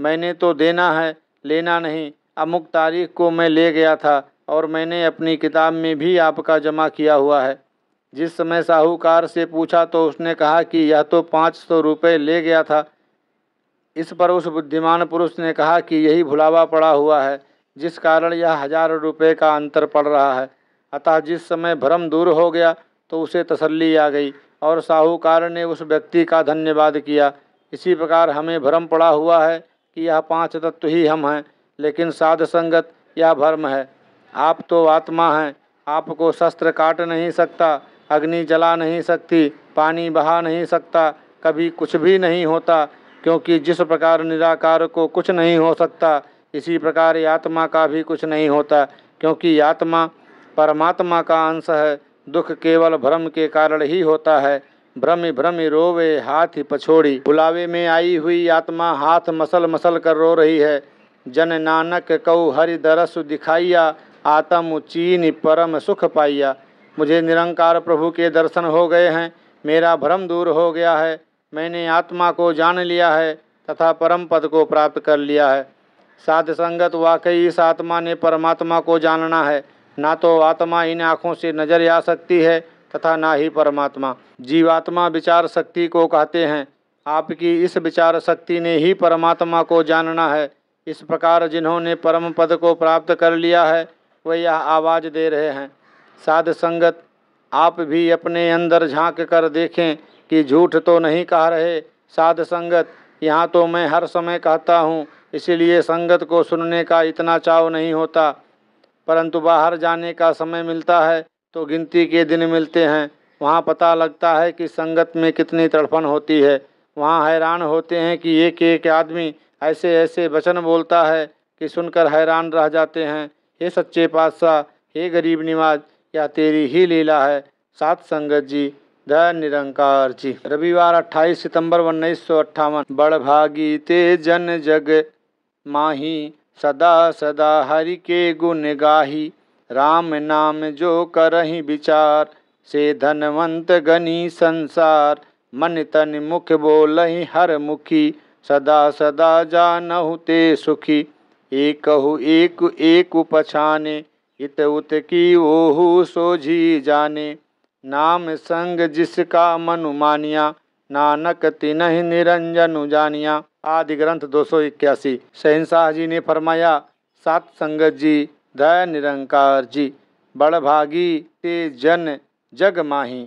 मैंने तो देना है लेना नहीं अमुक तारीख को मैं ले गया था और मैंने अपनी किताब में भी आपका जमा किया हुआ है जिस समय साहूकार से पूछा तो उसने कहा कि यह तो पाँच सौ रुपये ले गया था इस पर उस बुद्धिमान पुरुष ने कहा कि यही भुलावा पड़ा हुआ है जिस कारण यह हजार रुपये का अंतर पड़ रहा है अतः जिस समय भ्रम दूर हो गया तो उसे तसल्ली आ गई और साहूकार ने उस व्यक्ति का धन्यवाद किया इसी प्रकार हमें भ्रम पड़ा हुआ है कि यह पांच तत्व ही हम हैं लेकिन साध संगत यह भ्रम है आप तो आत्मा हैं आपको शस्त्र काट नहीं सकता अग्नि जला नहीं सकती पानी बहा नहीं सकता कभी कुछ भी नहीं होता क्योंकि जिस प्रकार निराकार को कुछ नहीं हो सकता इसी प्रकार आत्मा का भी कुछ नहीं होता क्योंकि आत्मा परमात्मा का अंश है दुख केवल भ्रम के कारण ही होता है भ्रम भ्रम रोवे हाथ ही पछोड़ी बुलावे में आई हुई आत्मा हाथ मसल मसल कर रो रही है जन नानक कऊ हरि दरस दिखाइया आत्म चीन परम सुख पाइया मुझे निरंकार प्रभु के दर्शन हो गए हैं मेरा भ्रम दूर हो गया है मैंने आत्मा को जान लिया है तथा परम पद को प्राप्त कर लिया है साध संगत वाकई इस आत्मा ने परमात्मा को जानना है ना तो आत्मा इन आँखों से नजर आ सकती है तथा ना ही परमात्मा जीवात्मा विचार शक्ति को कहते हैं आपकी इस विचार शक्ति ने ही परमात्मा को जानना है इस प्रकार जिन्होंने परम पद को प्राप्त कर लिया है वह यह आवाज़ दे रहे हैं साध संगत आप भी अपने अंदर झांक कर देखें कि झूठ तो नहीं कह रहे साध संगत यहाँ तो मैं हर समय कहता हूँ इसीलिए संगत को सुनने का इतना चाव नहीं होता परंतु बाहर जाने का समय मिलता है तो गिनती के दिन मिलते हैं वहाँ पता लगता है कि संगत में कितनी तड़फन होती है वहाँ हैरान होते हैं कि एक एक आदमी ऐसे ऐसे वचन बोलता है कि सुनकर हैरान रह जाते हैं हे सच्चे पातशाह हे गरीब निवाज या तेरी ही लीला है सात संगत जी धन निरंकार जी रविवार 28 सितंबर उन्नीस सौ अट्ठावन बड़भागी ते जन जग माही सदा सदा हरि के गुण गाही राम नाम जो करही विचार से धनवंत गनी संसार मन तन मुख बोलही हर मुखी सदा सदा जानहु ते सुखी एक कहु एक एक पछाने इत उत की ओहू सोझी जाने नाम संग जिसका मनु मानिया नानक तिनह निरंजनु जानिया आदि ग्रंथ दो सौ इक्यासी शहनशाह जी ने फरमाया सात संगत जी दया निरंकार जी बड़भागी ते जन जग माही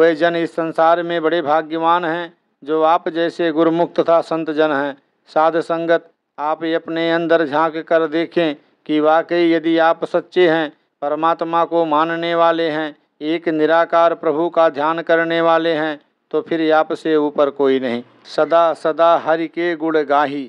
वे जन इस संसार में बड़े भाग्यवान हैं जो आप जैसे गुरुमुख तथा संत जन हैं साध संगत आप ये अपने अंदर झांक कर देखें कि वाकई यदि आप सच्चे हैं परमात्मा को मानने वाले हैं एक निराकार प्रभु का ध्यान करने वाले हैं तो फिर आप से ऊपर कोई नहीं सदा सदा हरि के गुण गाही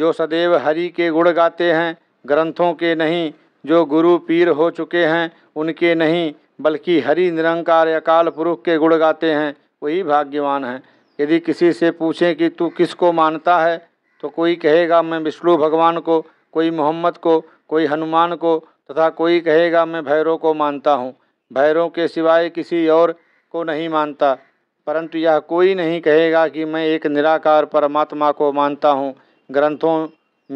जो सदैव हरि के गुण गाते हैं ग्रंथों के नहीं जो गुरु पीर हो चुके हैं उनके नहीं बल्कि हरि निरंकार अकाल पुरुष के गुण गाते हैं वही भाग्यवान हैं यदि किसी से पूछें कि तू किसको मानता है तो कोई कहेगा मैं विष्णु भगवान को कोई मोहम्मद को कोई हनुमान को तथा कोई कहेगा मैं भैरव को मानता हूँ भैरव के सिवाय किसी और को नहीं मानता परंतु यह कोई नहीं कहेगा कि मैं एक निराकार परमात्मा को मानता हूँ ग्रंथों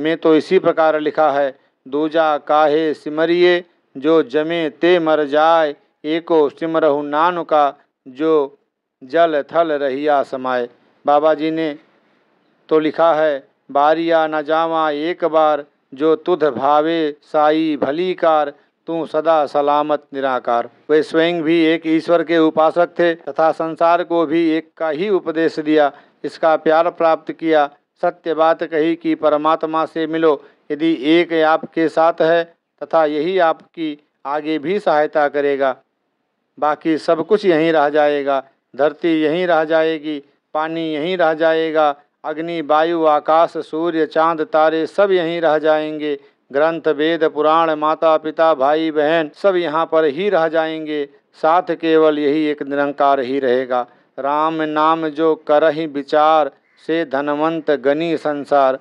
में तो इसी प्रकार लिखा है दूजा काहे सिमरिए जो जमे ते मर जाए एको सिमरहु नानु का जो जल थल रहिया समाये बाबा जी ने तो लिखा है बारिया न जावा एक बार जो तुध भावे साई भलीकार तू सदा सलामत निराकार वे स्वयं भी एक ईश्वर के उपासक थे तथा संसार को भी एक का ही उपदेश दिया इसका प्यार प्राप्त किया सत्य बात कही कि परमात्मा से मिलो यदि एक आपके साथ है तथा यही आपकी आगे भी सहायता करेगा बाकी सब कुछ यहीं रह जाएगा धरती यहीं रह जाएगी पानी यहीं रह जाएगा अग्नि वायु आकाश सूर्य चांद तारे सब यहीं रह जाएंगे ग्रंथ वेद पुराण माता पिता भाई बहन सब यहाँ पर ही रह जाएंगे साथ केवल यही एक निरंकार ही रहेगा राम नाम जो कर ही विचार से धनवंत गनी संसार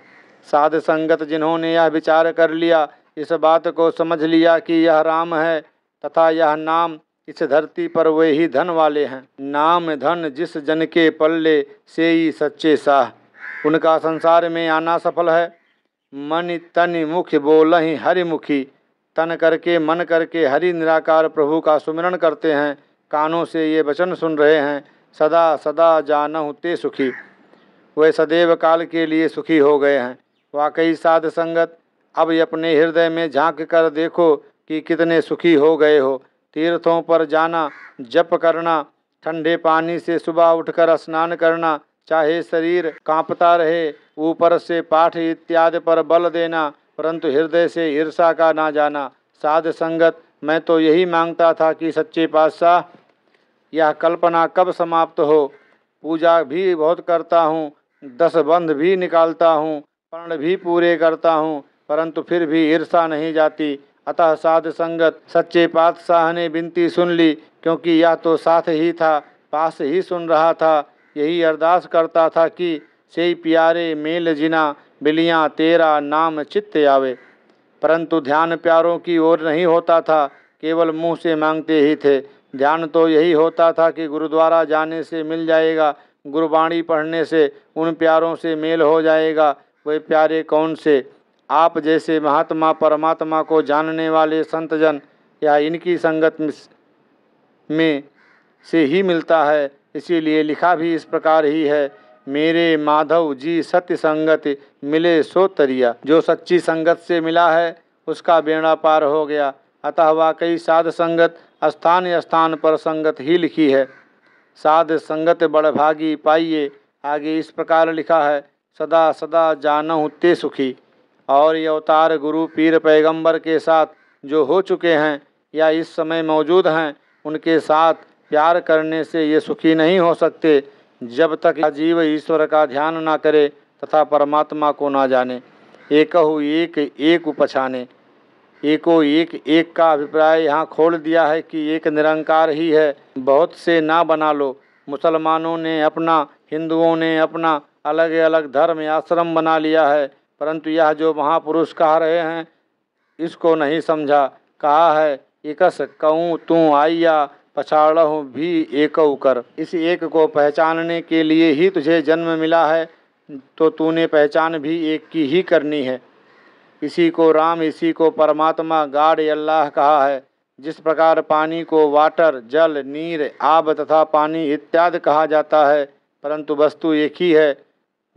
साध संगत जिन्होंने यह विचार कर लिया इस बात को समझ लिया कि यह राम है तथा यह नाम इस धरती पर वे ही धन वाले हैं नाम धन जिस जन के पल्ले से ही सच्चे साह उनका संसार में आना सफल है मन तन मुख बोलही हरिमुखी तन करके मन करके हरि निराकार प्रभु का सुमिरन करते हैं कानों से ये वचन सुन रहे हैं सदा सदा जानहु ते सुखी वे सदैव काल के लिए सुखी हो गए हैं वाकई साध संगत अब अपने हृदय में झांक कर देखो कि कितने सुखी हो गए हो तीर्थों पर जाना जप करना ठंडे पानी से सुबह उठकर स्नान करना चाहे शरीर कांपता रहे ऊपर से पाठ इत्यादि पर बल देना परंतु हृदय से ईर्षा का ना जाना साध संगत मैं तो यही मांगता था कि सच्चे पातशाह यह कल्पना कब समाप्त हो पूजा भी बहुत करता हूँ दस बंध भी निकालता हूँ पर्ण भी पूरे करता हूँ परंतु फिर भी ईर्षा नहीं जाती अतः साध संगत सच्चे पातशाह ने विनती सुन ली क्योंकि यह तो साथ ही था पास ही सुन रहा था यही अरदास करता था कि से प्यारे मेल जिना बिलियाँ तेरा नाम चित्त आवे परंतु ध्यान प्यारों की ओर नहीं होता था केवल मुंह से मांगते ही थे ध्यान तो यही होता था कि गुरुद्वारा जाने से मिल जाएगा गुरबाणी पढ़ने से उन प्यारों से मेल हो जाएगा वे प्यारे कौन से आप जैसे महात्मा परमात्मा को जानने वाले संतजन या इनकी संगत में से ही मिलता है इसीलिए लिखा भी इस प्रकार ही है मेरे माधव जी सत्य संगत मिले सो तरिया जो सच्ची संगत से मिला है उसका बेड़ा पार हो गया अतः वाकई साध संगत स्थान स्थान पर संगत ही लिखी है साध संगत बड़ भागी पाइए आगे इस प्रकार लिखा है सदा सदा जानहु ते सुखी और ये अवतार गुरु पीर पैगंबर के साथ जो हो चुके हैं या इस समय मौजूद हैं उनके साथ प्यार करने से ये सुखी नहीं हो सकते जब तक जीव ईश्वर का ध्यान ना करे तथा परमात्मा को ना जाने एकहु एक एक उपछाने एको एक एक का अभिप्राय यहाँ खोल दिया है कि एक निरंकार ही है बहुत से ना बना लो मुसलमानों ने अपना हिंदुओं ने अपना अलग अलग धर्म आश्रम बना लिया है परंतु यह जो महापुरुष कह रहे हैं इसको नहीं समझा कहा है एकस कऊँ तू आइया पछाड़ भी एक कर इस एक को पहचानने के लिए ही तुझे जन्म मिला है तो तूने पहचान भी एक की ही करनी है इसी को राम इसी को परमात्मा गाड अल्लाह कहा है जिस प्रकार पानी को वाटर जल नीर आब तथा पानी इत्यादि कहा जाता है परंतु वस्तु एक ही है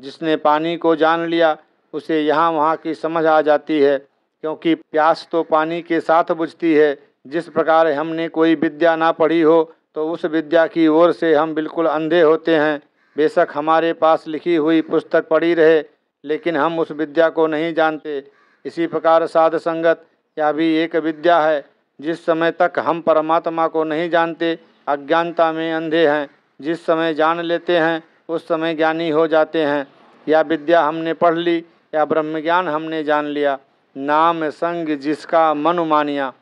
जिसने पानी को जान लिया उसे यहाँ वहाँ की समझ आ जाती है क्योंकि प्यास तो पानी के साथ बुझती है जिस प्रकार हमने कोई विद्या ना पढ़ी हो तो उस विद्या की ओर से हम बिल्कुल अंधे होते हैं बेशक हमारे पास लिखी हुई पुस्तक पढ़ी रहे लेकिन हम उस विद्या को नहीं जानते इसी प्रकार साध संगत यह भी एक विद्या है जिस समय तक हम परमात्मा को नहीं जानते अज्ञानता में अंधे हैं जिस समय जान लेते हैं उस समय ज्ञानी हो जाते हैं या विद्या हमने पढ़ ली या ब्रह्म ज्ञान हमने जान लिया नाम संग जिसका मन मानिया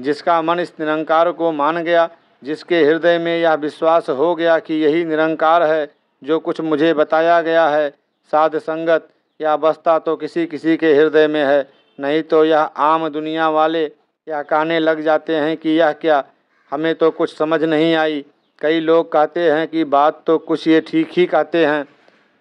जिसका मन इस निरंकार को मान गया जिसके हृदय में यह विश्वास हो गया कि यही निरंकार है जो कुछ मुझे बताया गया है साध संगत या अवस्था तो किसी किसी के हृदय में है नहीं तो यह आम दुनिया वाले यह कहने लग जाते हैं कि यह क्या हमें तो कुछ समझ नहीं आई कई लोग कहते हैं कि बात तो कुछ ये ठीक ही कहते हैं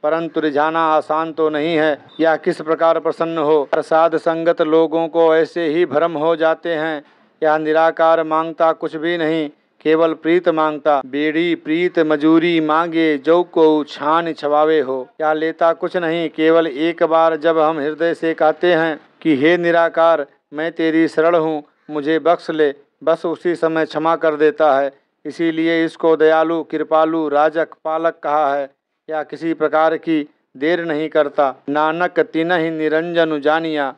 परंतु रिझाना आसान तो नहीं है यह किस प्रकार प्रसन्न हो प्रसाद संगत लोगों को ऐसे ही भ्रम हो जाते हैं यह निराकार मांगता कुछ भी नहीं केवल प्रीत मांगता बेड़ी प्रीत मजूरी मांगे जो को छान छवावे हो या लेता कुछ नहीं केवल एक बार जब हम हृदय से कहते हैं कि हे निराकार मैं तेरी शरण हूँ मुझे बख्श ले बस उसी समय क्षमा कर देता है इसीलिए इसको दयालु कृपालु राजक पालक कहा है या किसी प्रकार की देर नहीं करता नानक तिन ही निरंजन जानिया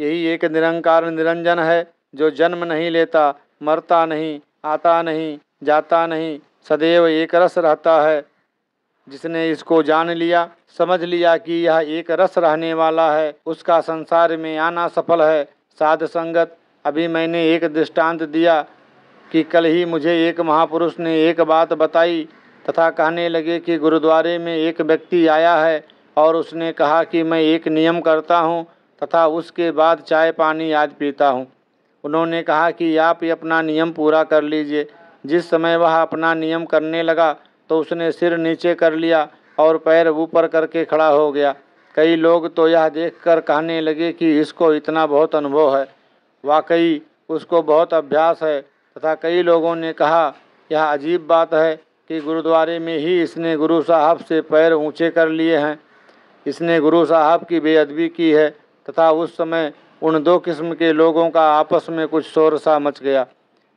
यही एक निरंकार निरंजन है जो जन्म नहीं लेता मरता नहीं आता नहीं जाता नहीं सदैव एक रस रहता है जिसने इसको जान लिया समझ लिया कि यह एक रस रहने वाला है उसका संसार में आना सफल है साध संगत अभी मैंने एक दृष्टांत दिया कि कल ही मुझे एक महापुरुष ने एक बात बताई तथा कहने लगे कि गुरुद्वारे में एक व्यक्ति आया है और उसने कहा कि मैं एक नियम करता हूँ तथा उसके बाद चाय पानी आज पीता हूँ उन्होंने कहा कि आप ही अपना नियम पूरा कर लीजिए जिस समय वह अपना नियम करने लगा तो उसने सिर नीचे कर लिया और पैर ऊपर करके खड़ा हो गया कई लोग तो यह देखकर कहने लगे कि इसको इतना बहुत अनुभव है वाकई उसको बहुत अभ्यास है तथा कई लोगों ने कहा यह अजीब बात है कि गुरुद्वारे में ही इसने गुरु साहब से पैर ऊंचे कर लिए हैं इसने गुरु साहब की बेअदबी की है तथा उस समय उन दो किस्म के लोगों का आपस में कुछ शोर सा मच गया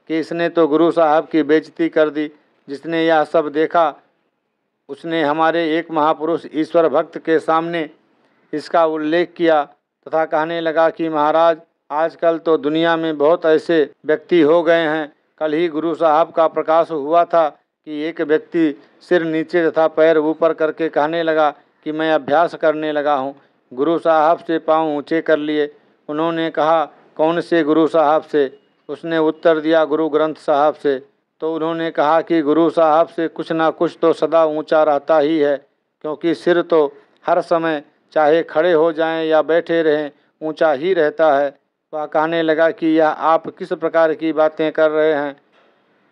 कि इसने तो गुरु साहब की बेजती कर दी जिसने यह सब देखा उसने हमारे एक महापुरुष ईश्वर भक्त के सामने इसका उल्लेख किया तथा कहने लगा कि महाराज आजकल तो दुनिया में बहुत ऐसे व्यक्ति हो गए हैं कल ही गुरु साहब का प्रकाश हुआ था कि एक व्यक्ति सिर नीचे तथा पैर ऊपर करके कहने लगा कि मैं अभ्यास करने लगा हूँ गुरु साहब से पाँव ऊँचे कर लिए उन्होंने कहा कौन से गुरु साहब से उसने उत्तर दिया गुरु ग्रंथ साहब से तो उन्होंने कहा कि गुरु साहब से कुछ ना कुछ तो सदा ऊंचा रहता ही है क्योंकि सिर तो हर समय चाहे खड़े हो जाएं या बैठे रहें ऊंचा ही रहता है वह कहने लगा कि यह आप किस प्रकार की बातें कर रहे हैं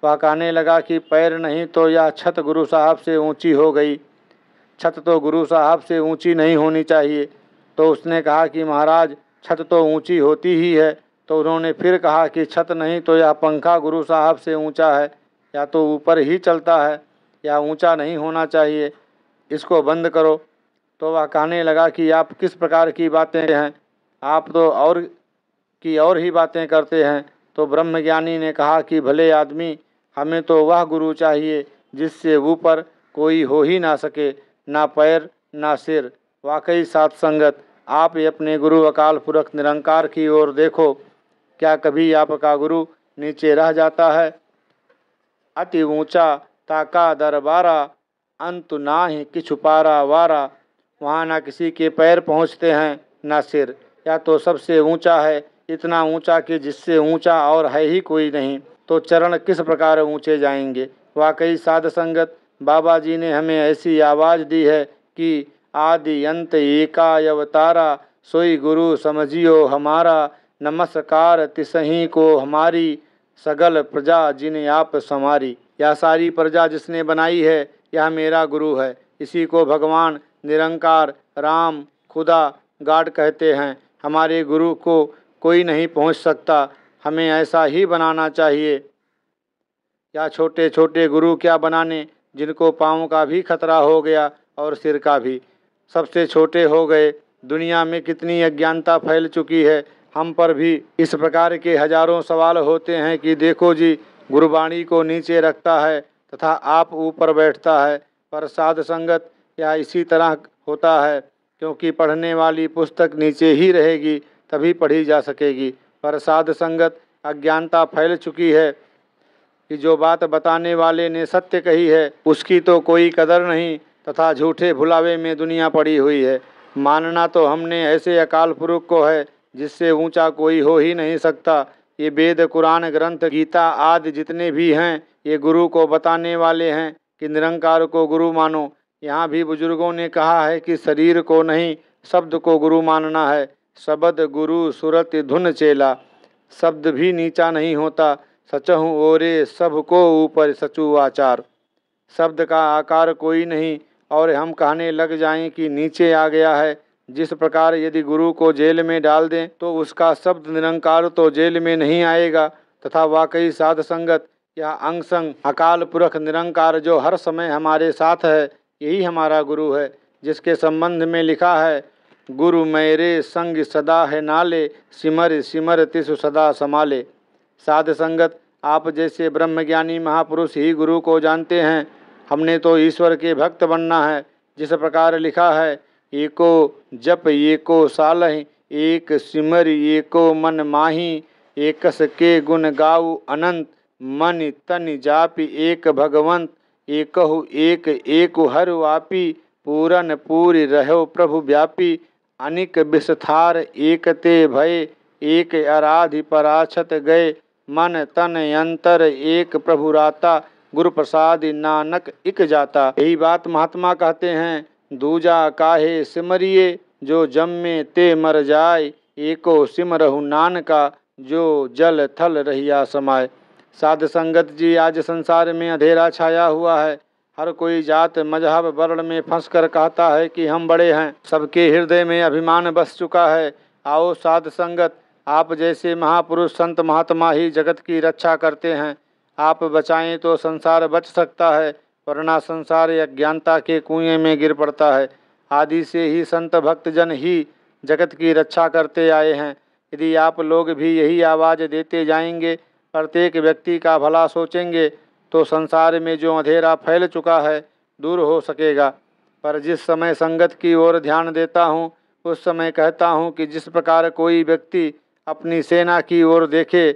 वह कहने लगा कि पैर नहीं तो यह छत गुरु साहब से ऊंची हो गई छत तो गुरु साहब से ऊंची नहीं होनी चाहिए तो उसने कहा कि महाराज छत तो ऊंची होती ही है तो उन्होंने फिर कहा कि छत नहीं तो यह पंखा गुरु साहब से ऊंचा है या तो ऊपर ही चलता है या ऊंचा नहीं होना चाहिए इसको बंद करो तो वह कहने लगा कि आप किस प्रकार की बातें हैं आप तो और की और ही बातें करते हैं तो ब्रह्मज्ञानी ने कहा कि भले आदमी हमें तो वह गुरु चाहिए जिससे ऊपर कोई हो ही ना सके ना पैर ना सिर वाकई सात संगत आप ही अपने गुरु अकाल पुरख निरंकार की ओर देखो क्या कभी आपका गुरु नीचे रह जाता है अति ऊंचा ताका दरबारा अंत ना ही कि छुपारा वारा वहाँ ना किसी के पैर पहुँचते हैं ना सिर या तो सबसे ऊंचा है इतना ऊंचा कि जिससे ऊंचा और है ही कोई नहीं तो चरण किस प्रकार ऊंचे जाएंगे वाकई साध संगत बाबा जी ने हमें ऐसी आवाज़ दी है कि आदि अंत अवतारा सोई गुरु समझियो हमारा नमस्कार तिसही को हमारी सगल प्रजा जिन आप समारी यह सारी प्रजा जिसने बनाई है यह मेरा गुरु है इसी को भगवान निरंकार राम खुदा गाड कहते हैं हमारे गुरु को कोई नहीं पहुंच सकता हमें ऐसा ही बनाना चाहिए या छोटे छोटे गुरु क्या बनाने जिनको पाँव का भी खतरा हो गया और सिर का भी सबसे छोटे हो गए दुनिया में कितनी अज्ञानता फैल चुकी है हम पर भी इस प्रकार के हजारों सवाल होते हैं कि देखो जी गुरुवाणी को नीचे रखता है तथा आप ऊपर बैठता है पर साध संगत या इसी तरह होता है क्योंकि पढ़ने वाली पुस्तक नीचे ही रहेगी तभी पढ़ी जा सकेगी पर साध संगत अज्ञानता फैल चुकी है कि जो बात बताने वाले ने सत्य कही है उसकी तो कोई कदर नहीं तथा झूठे भुलावे में दुनिया पड़ी हुई है मानना तो हमने ऐसे अकाल पुरुष को है जिससे ऊंचा कोई हो ही नहीं सकता ये वेद कुरान ग्रंथ गीता आदि जितने भी हैं ये गुरु को बताने वाले हैं कि निरंकार को गुरु मानो यहाँ भी बुजुर्गों ने कहा है कि शरीर को नहीं शब्द को गुरु मानना है शब्द गुरु सुरत धुन चेला शब्द भी नीचा नहीं होता सचहु ओरे सब को ऊपर सचु आचार शब्द का आकार कोई नहीं और हम कहने लग जाएं कि नीचे आ गया है जिस प्रकार यदि गुरु को जेल में डाल दें तो उसका शब्द निरंकार तो जेल में नहीं आएगा तथा वाकई साध संगत या अंग संग अकाल पुरख निरंकार जो हर समय हमारे साथ है यही हमारा गुरु है जिसके संबंध में लिखा है गुरु मेरे संग सदा है नाले सिमर सिमर तिस सदा समाले साध संगत आप जैसे ब्रह्मज्ञानी महापुरुष ही गुरु को जानते हैं हमने तो ईश्वर के भक्त बनना है जिस प्रकार लिखा है एको जप एको सालह एक सिमर एको मन माही एकस के गुण गाऊ अनंत मन तन जापि एक भगवंत एकहु एक एक हर वापी पूरन पूरी रहो प्रभु व्यापी अनिक विस्थार एक ते भय एक आराधि पराछत गए मन तन अंतर एक प्रभुराता गुरु प्रसाद नानक इक जाता यही बात महात्मा कहते हैं दूजा काहे सिमरिए जो जम में ते मर जाए एको सिमरहु का जो जल थल रहिया समाय साध संगत जी आज संसार में अंधेरा छाया हुआ है हर कोई जात मजहब वर्ण में फंस कर कहता है कि हम बड़े हैं सबके हृदय में अभिमान बस चुका है आओ साध संगत आप जैसे महापुरुष संत महात्मा ही जगत की रक्षा करते हैं आप बचाएं तो संसार बच सकता है वरना संसार अज्ञानता के कुएं में गिर पड़ता है आदि से ही संत भक्तजन ही जगत की रक्षा करते आए हैं यदि आप लोग भी यही आवाज़ देते जाएंगे प्रत्येक व्यक्ति का भला सोचेंगे तो संसार में जो अंधेरा फैल चुका है दूर हो सकेगा पर जिस समय संगत की ओर ध्यान देता हूँ उस समय कहता हूँ कि जिस प्रकार कोई व्यक्ति अपनी सेना की ओर देखे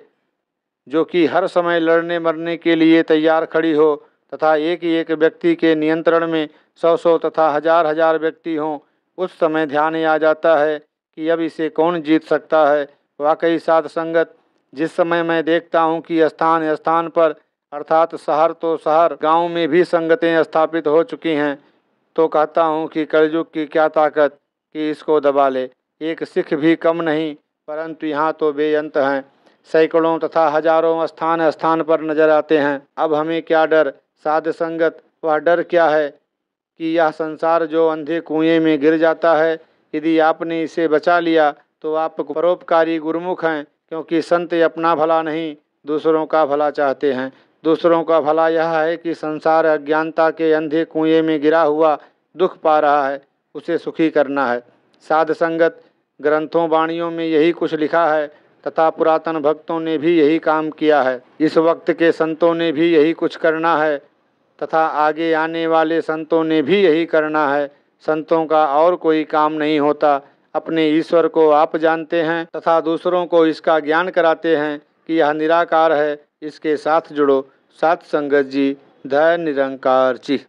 जो कि हर समय लड़ने मरने के लिए तैयार खड़ी हो तथा एक ही एक व्यक्ति के नियंत्रण में सौ सौ तथा हजार हजार व्यक्ति हों उस समय ध्यान आ जाता है कि अब इसे कौन जीत सकता है वाकई साध संगत जिस समय मैं देखता हूँ कि स्थान स्थान पर अर्थात शहर तो शहर गांव में भी संगतें स्थापित हो चुकी हैं तो कहता हूँ कि कलयुग की क्या ताकत कि इसको दबा ले एक सिख भी कम नहीं परंतु यहाँ तो बेअंत हैं सैकड़ों तथा हजारों स्थान स्थान पर नजर आते हैं अब हमें क्या डर साध संगत वह डर क्या है कि यह संसार जो अंधे कुएं में गिर जाता है यदि आपने इसे बचा लिया तो आप परोपकारी गुरुमुख हैं क्योंकि संत अपना भला नहीं दूसरों का भला चाहते हैं दूसरों का भला यह है कि संसार अज्ञानता के अंधे कुएं में गिरा हुआ दुख पा रहा है उसे सुखी करना है साध संगत ग्रंथों वाणियों में यही कुछ लिखा है तथा पुरातन भक्तों ने भी यही काम किया है इस वक्त के संतों ने भी यही कुछ करना है तथा आगे आने वाले संतों ने भी यही करना है संतों का और कोई काम नहीं होता अपने ईश्वर को आप जानते हैं तथा दूसरों को इसका ज्ञान कराते हैं कि यह निराकार है इसके साथ जुड़ो सात संगत जी धय निरंकार जी